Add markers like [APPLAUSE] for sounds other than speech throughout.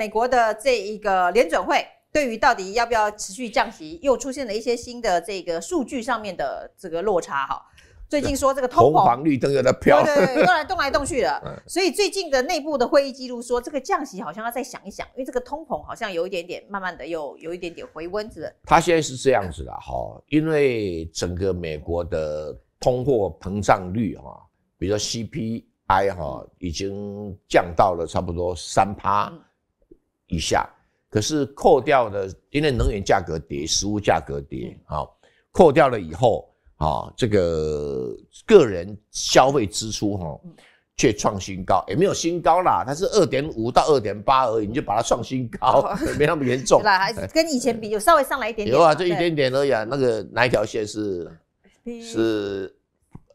美国的这一个联准会对于到底要不要持续降息，又出现了一些新的这个数据上面的这个落差哈。最近说这个通红绿灯又在飘，对对，都来动来动去的。[LAUGHS] 所以最近的内部的会议记录说，这个降息好像要再想一想，因为这个通膨好像有一点点，慢慢的又有一点点回温，是不它现在是这样子的哈，因为整个美国的通货膨胀率哈，比如说 CPI 哈，已经降到了差不多三趴。以下，可是扣掉的，因为能源价格跌，食物价格跌，好，扣掉了以后，啊，这个个人消费支出哈，却创新高，也没有新高啦，它是二点五到二点八而已，你就把它创新高，没那么严重，[LAUGHS] 还是跟以前比有稍微上来一点点，有啊，就一点点而已啊。那个哪一条线是是，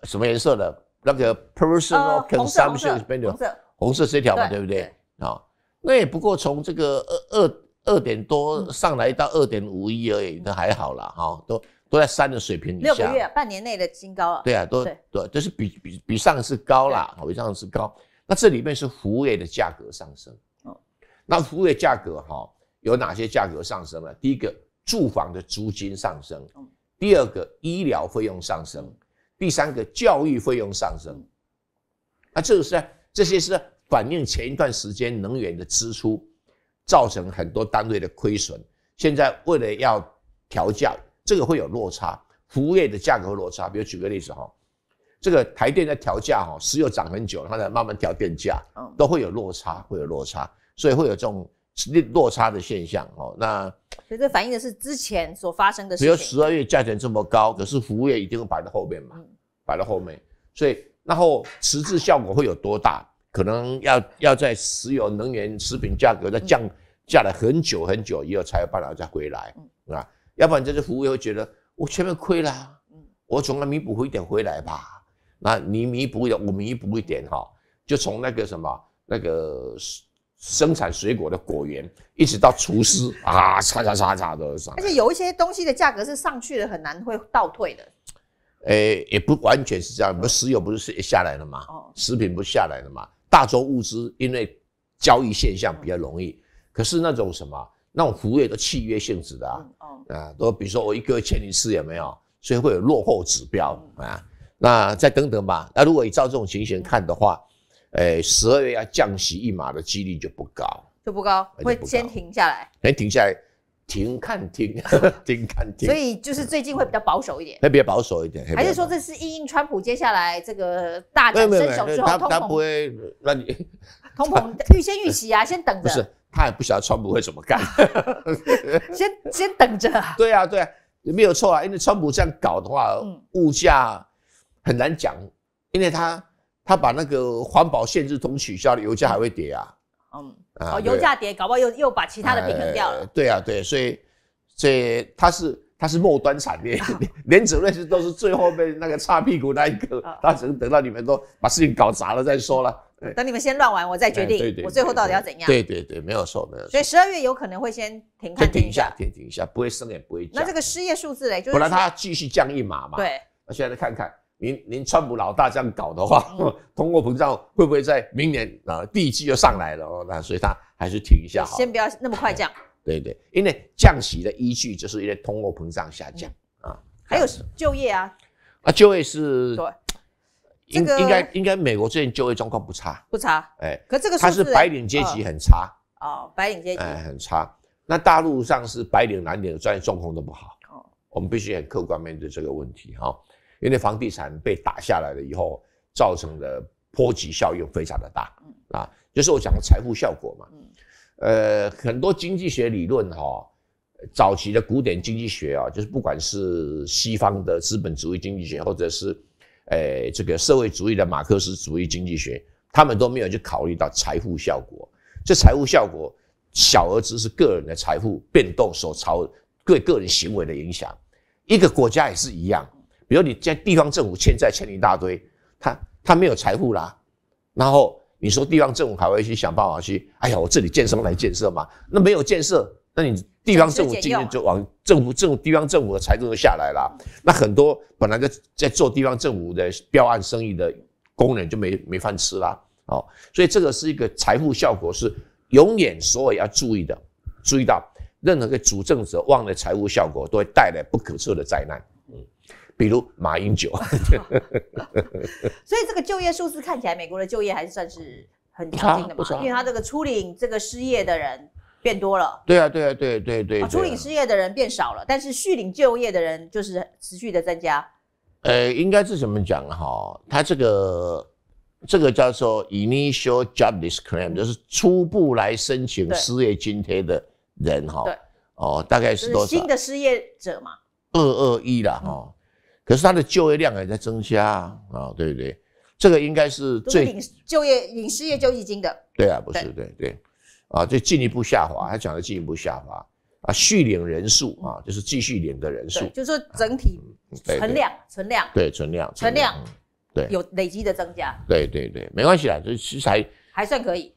什么颜色的？那个 personal consumption s p e n d i n g 红色，红色这条嘛，对不对啊？那也不过从这个二二二点多上来到二点五一而已，那还好了哈，都都在三的水平以下。六个月、半年内的新高了。对啊，都对，就是比比比上次高了，比上次高。那这里面是服务业的价格上升。那服务业价格哈有哪些价格上升了？第一个，住房的租金上升。嗯。第二个，医疗费用上升。第三个，教育费用上升。那这是这些是。反映前一段时间能源的支出，造成很多单位的亏损。现在为了要调价，这个会有落差。服务业的价格落差，比如举个例子哈，这个台电在调价哈，石油涨很久，它在慢慢调电价，都会有落差，会有落差，所以会有这种落差的现象哦，那所以这反映的是之前所发生的。比如十二月价钱这么高，可是服务业一定会摆在后面嘛，摆在后面。所以然后实质效果会有多大？可能要要在石油、能源、食品价格在降下来很久很久以后，才有办法再回来，啊？要不然这些服务业觉得我全面亏了，嗯，我总要弥补一点回来吧？那你弥补一点，我弥补一点哈，就从那个什么那个生产水果的果园，一直到厨师 [LAUGHS] 啊，叉叉差差的，而且有一些东西的价格是上去了，很难会倒退的。哎，也不完全是这样，不石油不是下来了吗？哦，食品不下来了吗？大宗物资因为交易现象比较容易，可是那种什么那种服务业的契约性质的啊，啊，都比如说我一个月前一次有没有，所以会有落后指标啊，那再等等吧。那如果你照这种情形看的话，诶，十二月要降息一码的几率就不高，就不高，会先停下来，先停下来。停看停，停 [LAUGHS] 看停，所以就是最近会比较保守一点，会比较保守一点，还是说这是因印川普接下来这个大展身手？他他不会让你，通膨预先预习啊，先等着。不是，他也不晓得川普会怎么干，[LAUGHS] 先先等着。对啊对啊，没有错啊，因为川普这样搞的话，物价很难讲，因为他他把那个环保限制通取消了，油价还会跌啊。嗯，哦，油价跌，搞不好又又把其他的平衡掉了。对啊，对，所以所以它是它是末端产业，[LAUGHS] 连子瑞是都是最后被那个擦屁股那一个，他只能等到你们都把事情搞砸了再说了。等你们先乱完，我再决定。我最后到底要怎样？对对对，没有错没有。所以十二月有可能会先停，看停一下，停停一下，不会升也不会。那这个失业数字嘞，本来它继续降一码嘛。对，那现在再看看。您您，川普老大这样搞的话，[LAUGHS] 通货膨胀会不会在明年啊第一季又上来了？那所以他还是停一下好。先不要那么快降。对对，因为降息的依据就是因为通货膨胀下降啊。还有什么？就业啊。啊，就业是。对。应应该应该，美国最近就业状况不差。不差。哎，可这个它是白领阶级很差。哦，白领阶级很差。那大陆上是白领蓝领的专业状况都不好。哦。我们必须很客观面对这个问题啊。因为房地产被打下来了以后，造成的波及效应非常的大啊，就是我讲的财富效果嘛。呃，很多经济学理论哈，早期的古典经济学啊，就是不管是西方的资本主义经济学，或者是呃这个社会主义的马克思主义经济学，他们都没有去考虑到财富效果。这财富效果，小而只是个人的财富变动所朝对个人行为的影响，一个国家也是一样。比如你在地方政府欠债欠一大堆，他他没有财富啦，然后你说地方政府还会去想办法去，哎呀，我这里建设来建设嘛，那没有建设，那你地方政府今天就往政府政府地方政府的财政就下来了，那很多本来在在做地方政府的标案生意的工人就没没饭吃啦，哦，所以这个是一个财富效果是永远所有要注意的，注意到任何一个主政者忘了财务效果，都会带来不可测的灾难。比如马英九，所以这个就业数字看起来，美国的就业还算是很强劲的嘛？因为他这个初领这个失业的人变多了。对啊，对啊，对对对。初领失业的人变少了，但是续领就业的人就是持续的增加。呃，应该是怎么讲哈？他这个这个叫做 initial jobless claim，就是初步来申请失业津贴的人哈。对。哦，大概是多少？新的失业者嘛。二二一啦，哈。可是它的就业量也在增加啊，对不对？这个应该是最就业、影视业救济金的。对啊，不是，对对啊，就进一步下滑。他讲的进一步下滑啊，续领人数啊，就是继续领的人数，就是说整体存量、存量，对存量、存量，对有累积的增加。对对对，没关系啦，这其实还还算可以，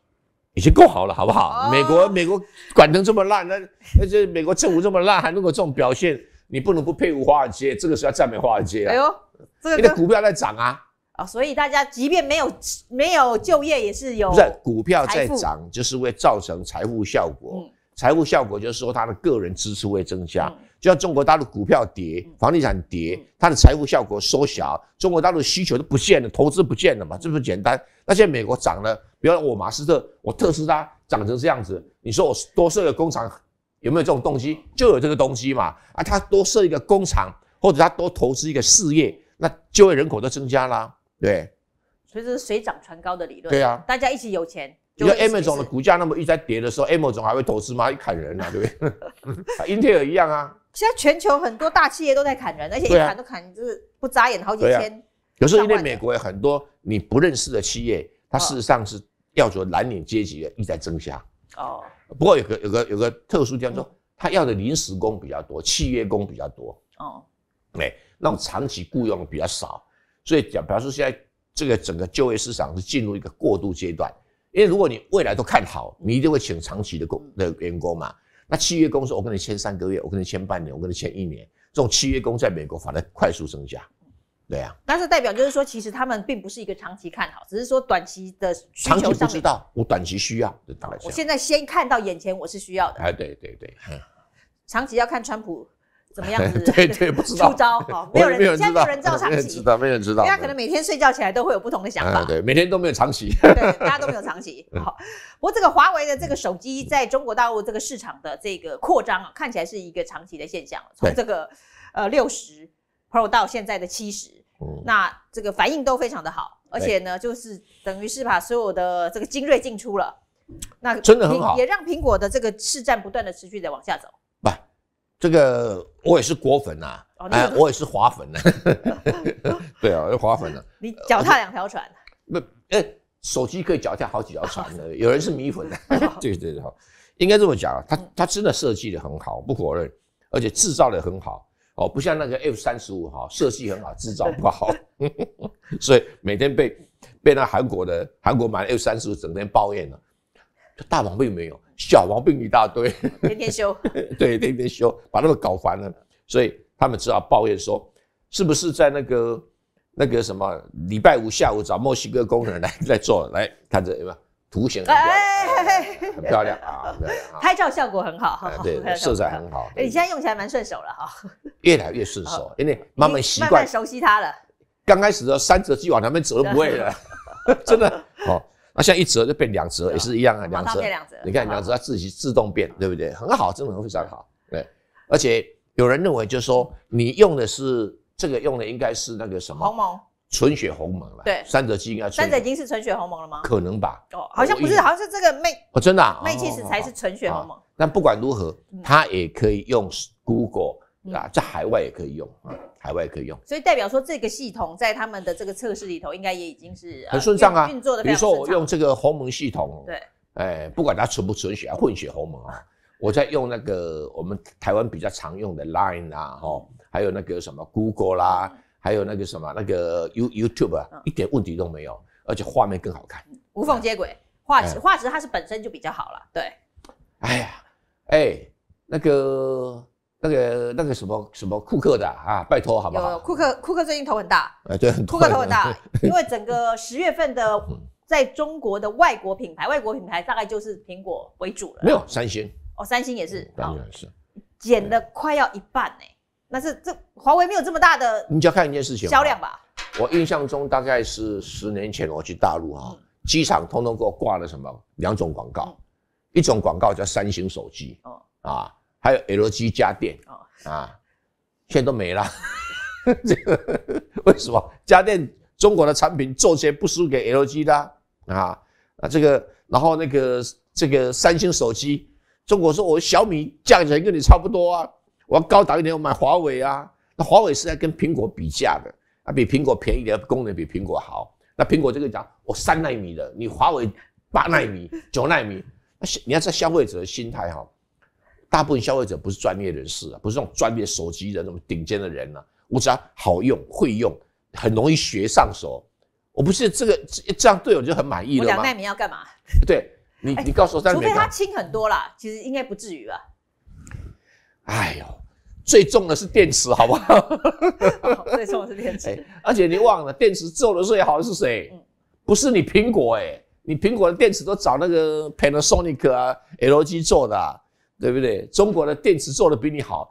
已经够好了，好不好？美国美国管得这么烂，那那这美国政府这么烂，还如果这种表现。你不能不佩服华尔街，这个时候要赞美华尔街啊！哎呦，这个股票在涨啊啊！所以大家即便没有没有就业，也是有不是股票在涨，就是会造成财富效果。财富效果就是说他的个人支出会增加，就像中国大陆股票跌、房地产跌，它的财富效果缩小。中国大陆需求都不见了，投资不见了嘛，这不简单。那现在美国涨了，比方我马斯特、我特斯拉涨成这样子，你说我多设个工厂？有没有这种动机？就有这个东西嘛啊！他多设一个工厂，或者他多投资一个事业，那就业人口就增加啦。对，所以这是水涨船高的理论。对啊，大家一起有钱。看 M 总的股价那么一在跌的时候，M 总还会投资吗？一砍人啊，对不对？[LAUGHS] 英特尔一样啊。现在全球很多大企业都在砍人，而且一砍都砍就是不眨眼，好几千。有时候因为美国有很多你不认识的企业，它事实上是要求蓝领阶级的一直在增加。哦。不过有个有个有个特殊叫做他要的临时工比较多，契约工比较多哦，没那种长期雇佣比较少，所以讲，比方说现在这个整个就业市场是进入一个过渡阶段，因为如果你未来都看好，你一定会请长期的工的员工嘛。那契约工说，我跟你签三个月，我跟你签半年，我跟你签一年，这种契约工在美国反而快速增加。对啊，那是代表就是说，其实他们并不是一个长期看好，只是说短期的需求。上不知道，我短期需要，当然。我现在先看到眼前我是需要的。哎，对对对。长期要看川普怎么样子，[LAUGHS] 对对，不知道出招哈，没有人，现在没有人知道，没人知道，没人知道。大家可能每天睡觉起来都会有不同的想法，对，每天都没有长期，[LAUGHS] 对，大家都没有长期。[LAUGHS] 好，不过这个华为的这个手机在中国大陆这个市场的这个扩张啊，看起来是一个长期的现象。从这个呃六十 Pro 到现在的七十。那这个反应都非常的好，而且呢，就是等于是把所有的这个精锐进出了，那真的很好，也让苹果的这个市占不断的持续的往下走。不，这个我也是果粉呐，哎，我也是华粉呐、呢。[LAUGHS] 对啊，我华粉呐，[LAUGHS] 你脚踏两条船？不，哎，手机可以脚踏好几条船的。[LAUGHS] 有人是米粉的，对对对，应该这么讲啊。它它真的设计的很好，不否认，而且制造的很好。哦，不像那个 F 三十五哈，设计很好，制造不好，[LAUGHS] 所以每天被被那韩国的韩国买 F 三十五整天抱怨呢。大毛病没有，小毛病一大堆，天天修。[LAUGHS] 对，天天修，把他们搞烦了，所以他们只好抱怨说，是不是在那个那个什么礼拜五下午找墨西哥工人来 [LAUGHS] 来做？来，看这没有图形很屌。很漂亮啊，拍照效果很好，对，色彩很好。你现在用起来蛮顺手了哈，越来越顺手，因为慢慢习惯，慢慢熟悉它了。刚开始的三折机往那边折都不会了，[LAUGHS] 真的。[LAUGHS] 哦，那现在一折就变两折，也是一样啊，两折。你看两折它自己自动变，对不对？很好，真的非常好。对，而且有人认为就是说，你用的是这个，用的应该是那个什么？纯血鸿蒙了，对，三者基应该三者已经是纯血鸿蒙了吗？可能吧，哦，好像不是，好像是这个魅，哦，真的，魅气十才是纯血鸿蒙。但不管如何，它也可以用 Google 啊，在海外也可以用啊，海外也可以用。所以代表说，这个系统在他们的这个测试里头，应该也已经是很顺畅啊，运作的。比如说我用这个鸿蒙系统，对，哎，不管它纯不纯血啊，混血鸿蒙啊，我在用那个我们台湾比较常用的 Line 啊，哦，还有那个什么 Google 啦。还有那个什么那个 You YouTube 啊，一点问题都没有，而且画面更好看，无缝接轨，画画质它是本身就比较好了。对，哎呀，哎，那个那个那个什么什么库克的啊，拜托好不好？库克库克最近头很大，哎，对，很库克头很大，[LAUGHS] 因为整个十月份的在中国的外国品牌，外国品牌大概就是苹果为主了。没有三星，哦，三星也是，当然也是，减了快要一半呢。那是这华为没有这么大的，你就看一件事情销量吧。我印象中大概是十年前我去大陆哈，机场通通给我挂了什么两种广告，一种广告叫三星手机，哦啊，还有 LG 家电，哦啊，现在都没了。[LAUGHS] 为什么？家电中国的产品做起来不输给 LG 的啊啊，这个然后那个这个三星手机，中国说我小米价钱跟你差不多啊。我要高档一点，我买华为啊。那华为是在跟苹果比价的啊，比苹果便宜点，功能比苹果好。那苹果这个讲，我三纳米的，你华为八纳米、[LAUGHS] 九纳米。那你要在消费者的心态哈，大部分消费者不是专业人士啊，不是那种专业手机人、那种顶尖的人啊。我只要好用、会用，很容易学上手。我不是这个这样对我就很满意了吗？两纳米要干嘛？对你，你告诉我。除非它轻很多啦，其实应该不至于吧。哎呦，最重的是电池，好不好？[LAUGHS] 最重的是电池，而且你忘了，电池做的最好的是谁？不是你苹果哎，你苹果的电池都找那个 Panasonic 啊、LG 做的，对不对？中国的电池做的比你好，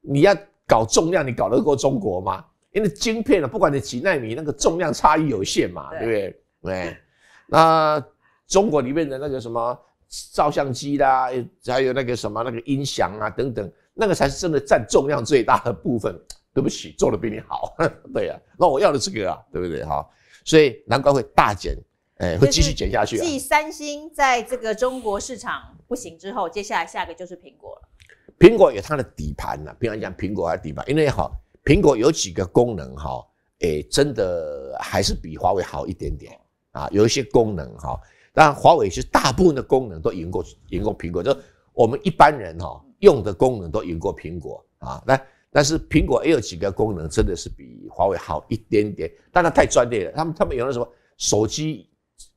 你要搞重量，你搞得过中国吗？因为晶片呢，不管你几纳米，那个重量差异有限嘛，对不对？对，那中国里面的那个什么照相机啦，还有那个什么那个音响啊等等。那个才是真的占重量最大的部分。[LAUGHS] 对不起，做的比你好。[LAUGHS] 对呀，那我要的是这个啊，对不对哈？所以难怪会大减，哎，会继续减下去。继三星在这个中国市场不行之后，接下来下一个就是苹果了。苹果有它的底盘呢。平常讲，苹果还底盘，因为好，苹果有几个功能哈，哎，真的还是比华为好一点点啊。有一些功能哈，然，华为是大部分的功能都赢过赢过苹果。就我们一般人哈。用的功能都赢过苹果啊，来，但是苹果也有几个功能真的是比华为好一点点，但它太专业了。他们他们有那什么手机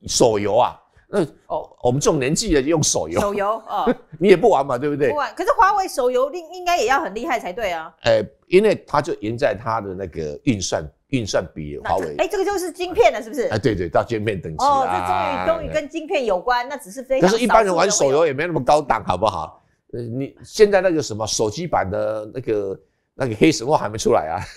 手游啊，那哦，我们这种年纪的用手游，手游哦，[LAUGHS] 你也不玩嘛，对不对？不玩。可是华为手游应应该也要很厉害才对啊。哎，因为它就赢在它的那个运算运算比华为。哎，这个就是晶片了，是不是？哎，对对，到晶片等级了。哦，这终于终于跟晶片有关，那只是非常。可是，一般人玩手游也没那么高档，好不好？呃，你现在那个什么手机版的那个那个黑神话还没出来啊？[LAUGHS]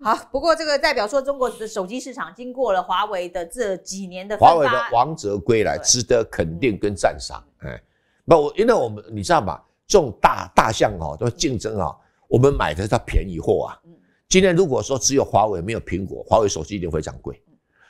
好，不过这个代表说中国的手机市场经过了华为的这几年的华为的王者归来，值得肯定跟赞赏。哎，那我因为我们你知道吗？这种大大象哈都竞争啊，我们买的是它便宜货啊。今天如果说只有华为没有苹果，华为手机一定会涨贵。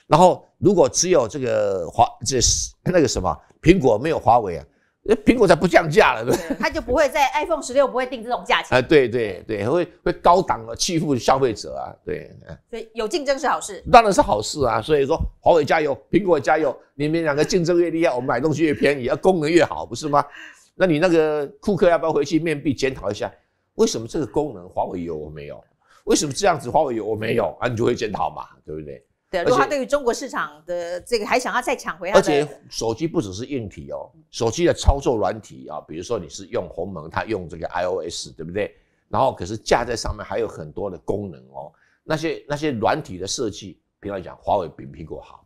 然后如果只有这个华这是那个什么苹果没有华为啊？那苹果才不降价了，对不对？它就不会在 iPhone 十六不会定这种价钱啊，对对对，会会高档了，欺负消费者啊，对所以有竞争是好事，当然是好事啊。所以说，华为加油，苹果加油，你们两个竞争越厉害，我们买东西越便宜，啊，功能越好，不是吗？[LAUGHS] 那你那个库克要不要回去面壁检讨一下，为什么这个功能华为有我没有？为什么这样子华为有我没有？啊，你就会检讨嘛，对不对？对，如果他对于中国市场的这个还想要再抢回，而且手机不只是硬体哦，手机的操作软体啊，比如说你是用鸿蒙，他用这个 iOS，对不对？然后可是架在上面还有很多的功能哦，那些那些软体的设计，平常讲华为比苹果好。